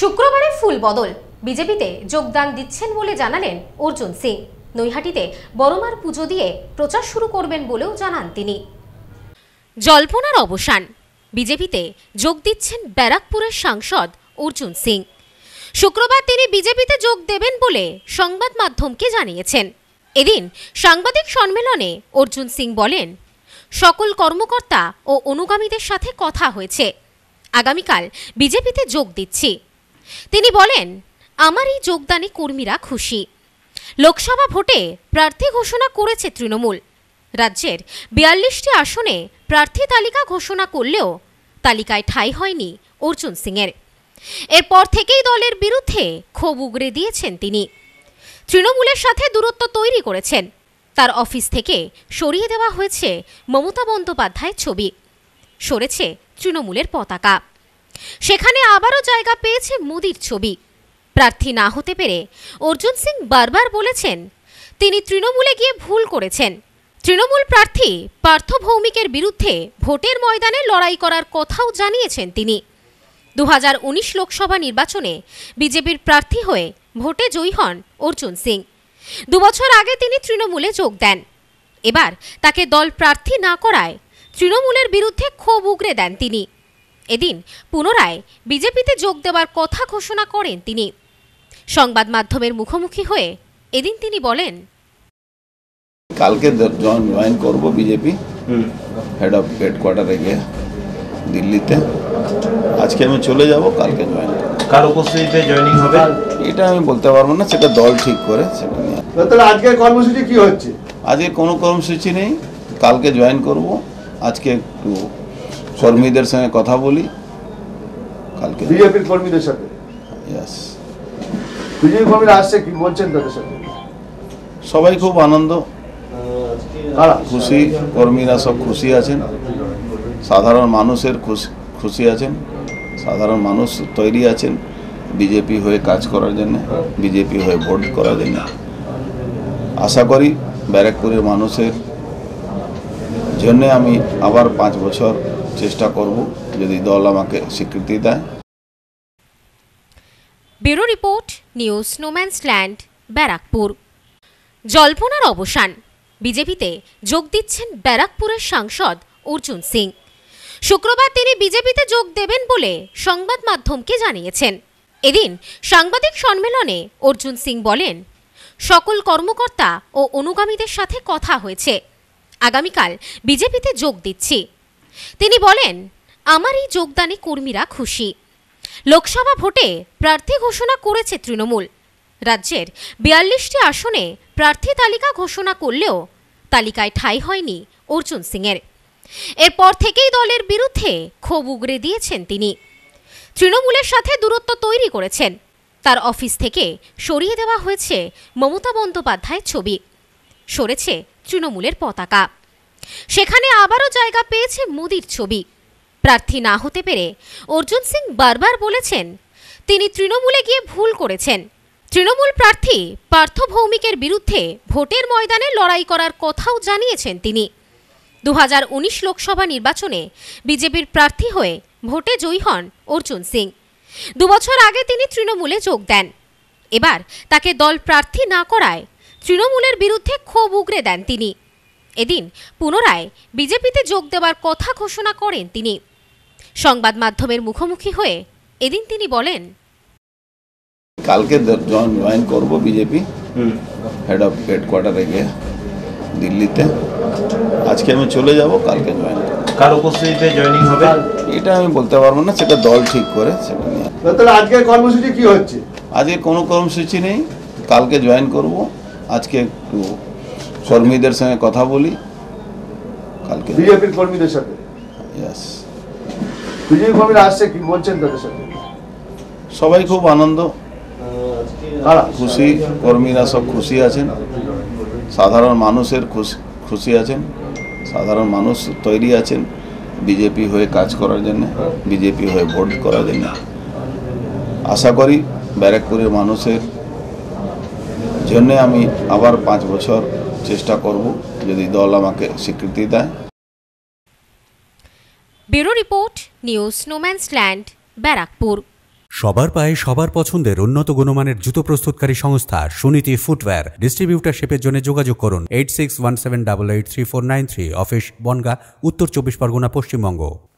শুক্রবারে ফুল বদল বিজেপিতে যোগদান দিচ্ছেন বলে জানালেন অর্জুন সিং নৈহাটিতে বড়মার পুজো দিয়ে প্রচার শুরু করবেন বলেও জানান তিনি জল্পনার অবসান বিজেপিতে যোগ দিচ্ছেন ব্যারাকপুরের সাংসদ অর্জুন সিং শুক্রবার তিনি বিজেপিতে যোগ দেবেন বলে সংবাদ মাধ্যমকে জানিয়েছেন এদিন সাংবাদিক সম্মেলনে অর্জুন সিং বলেন সকল কর্মকর্তা ও অনুগামীদের সাথে কথা হয়েছে আগামীকাল বিজেপিতে যোগ দিচ্ছি তিনি বলেন আমার এই যোগদানে কর্মীরা খুশি লোকসভা ভোটে প্রার্থী ঘোষণা করেছে তৃণমূল রাজ্যের বিয়াল্লিশটি আসনে প্রার্থী তালিকা ঘোষণা করলেও তালিকায় ঠাঁই হয়নি অর্জুন সিংয়ের এরপর থেকেই দলের বিরুদ্ধে ক্ষোভ উগরে দিয়েছেন তিনি তৃণমূলের সাথে দূরত্ব তৈরি করেছেন তার অফিস থেকে সরিয়ে দেওয়া হয়েছে মমতা বন্দ্যোপাধ্যায়ের ছবি সরেছে তৃণমূলের পতাকা সেখানে আবারও জায়গা পেয়েছে মোদির ছবি প্রার্থী না হতে পেরে অর্জুন সিং বারবার বলেছেন তিনি তৃণমূলে গিয়ে ভুল করেছেন তৃণমূল প্রার্থী পার্থ ভৌমিকের বিরুদ্ধে ভোটের ময়দানে লড়াই করার কথাও জানিয়েছেন তিনি দু লোকসভা নির্বাচনে বিজেপির প্রার্থী হয়ে ভোটে জয়ী হন অর্জুন সিং দুবছর আগে তিনি তৃণমূলে যোগ দেন এবার তাকে দল প্রার্থী না করায় তৃণমূলের বিরুদ্ধে ক্ষোভ উগরে দেন তিনি এদিন পুনরায় বিজেপিতে যোগ দেওয়ার কথা ঘোষণা করেন তিনি সংবাদ মাধ্যমের মুখোমুখি হয়ে এদিন তিনি বলেন কালকে জয়েন করব বিজেপি হেড অফ হেড কোয়ার্টারে গিয়ে দিল্লিতে আজকে আমি চলে যাব কালকে জয়েন কার উপস্থিতিতে জয়েনিং হবে এটা আমি বলতে পারবো না সেটা দল ঠিক করে সেটা নিয়ে তাহলে আজকের কর্মসূচি কি হচ্ছে আজকে কোনো কর্মসূচি নেই কালকে জয়েন করব আজকে একটু কর্মীদের সঙ্গে কথা বলি কালকে বিজেপির কর্মীদের সাথে ইয়াস বিজেপি কর্মীরা আসছে কি বলছেন তাদের সাথে সবাই খুব আনন্দ খুশি কর্মীরা সব খুশি আছেন সাধারণ মানুষের খুশি খুশি আছেন সাধারণ মানুষ তৈরি আছেন বিজেপি হয়ে কাজ করার জন্য বিজেপি হয়ে ভোট করার জন্য আশা করি ব্যারাকপুরের মানুষের জন্য আমি আবার পাঁচ বছর চেষ্টা করব যদি দল আমাকে স্বীকৃতি দেয় bureau report news no man's land Barrackpore জল্পনার অবসান বিজেপিতে যোগ দিচ্ছেন ব্যারাকপুরের সাংসদ অর্জুন সিং শুক্রবার তিনি বিজেপিতে যোগ দেবেন বলে সংবাদ মাধ্যমকে জানিয়েছেন এদিন সাংবাদিক সম্মেলনে অর্জুন সিং বলেন সকল কর্মকর্তা ও অনুগামীদের সাথে কথা হয়েছে আগামীকাল বিজেপিতে যোগ দিচ্ছি তিনি বলেন আমার এই যোগদানে কর্মীরা খুশি লোকসভা ভোটে প্রার্থী ঘোষণা করেছে তৃণমূল রাজ্যের বিয়াল্লিশটি আসনে প্রার্থী তালিকা ঘোষণা করলেও তালিকায় ঠাঁই হয়নি অর্জুন সিংয়ের এরপর থেকেই দলের বিরুদ্ধে ক্ষোভ উগরে দিয়েছেন তিনি তৃণমূলের সাথে দূরত্ব তৈরি করেছেন তার অফিস থেকে সরিয়ে দেওয়া হয়েছে মমতা বন্দ্যোপাধ্যায়ের ছবি সরেছে তৃণমূলের পতাকা সেখানে আবারও জায়গা পেয়েছে মোদির ছবি প্রার্থী না হতে পেরে অর্জুন সিং বারবার বলেছেন তিনি তৃণমূলে গিয়ে ভুল করেছেন তৃণমূল প্রার্থী পার্থ ভৌমিকের বিরুদ্ধে ভোটের ময়দানে লড়াই করার কথাও জানিয়েছেন তিনি দু লোকসভা নির্বাচনে বিজেপির প্রার্থী হয়ে ভোটে জয়ী হন অর্জুন সিং দুবছর আগে তিনি তৃণমূলে যোগ দেন এবার তাকে দল প্রার্থী না করায় তৃণমূলের বিরুদ্ধে ক্ষোভ উগরে দেন তিনি এদিন পুনরায় বিজেপিতে যোগ দেওয়ার কথা ঘোষণা করেন তিনি সংবাদ মাধ্যমের মুখোমুখি হয়ে এদিন তিনি বলেন কালকে জয়েন করব বিজেপি হেড অফ হেডকোয়ার্টারে গিয়ে দিল্লিতে আজকে আমি চলে যাব কালকে জয়েন কার উপস্থিতিতে জয়েনিং হবে এটা আমি বলতে পারবো না সেটা দল ঠিক করে সেটা নিয়ে তাহলে আজকের কর্মসূচি কি হচ্ছে আজকে কোনো কর্মসূচি নেই কালকে জয়েন করব আজকে একটু কর্মীদের সঙ্গে কথা বলি কালকে বিজেপির কর্মীদের সাথে ইয়েস বিজেপি কর্মীরা আসছে কি বলছেন তাদের সাথে সবাই খুব আনন্দ খুশি কর্মীরা সব খুশি আছেন সাধারণ মানুষের খুশি খুশি আছেন সাধারণ মানুষ তৈরি আছেন বিজেপি হয়ে কাজ করার জন্য বিজেপি হয়ে ভোট করার জন্য আশা করি ব্যারাকপুরের মানুষের জন্য আমি আবার পাঁচ বছর চেষ্টা করব যদি দল আমাকে স্বীকৃতি দেয় bureau report news no man's land Barrackpore সবার পায়ে সবার পছন্দের উন্নত গুণমানের জুতো প্রস্তুতকারী সংস্থা সুনীতি ফুটওয়্যার ডিস্ট্রিবিউটারশিপের জন্য যোগাযোগ করুন eight six one seven double eight three four nine three office Bongaon উত্তর চব্বিশ পরগনা পশ্চিমবঙ্গ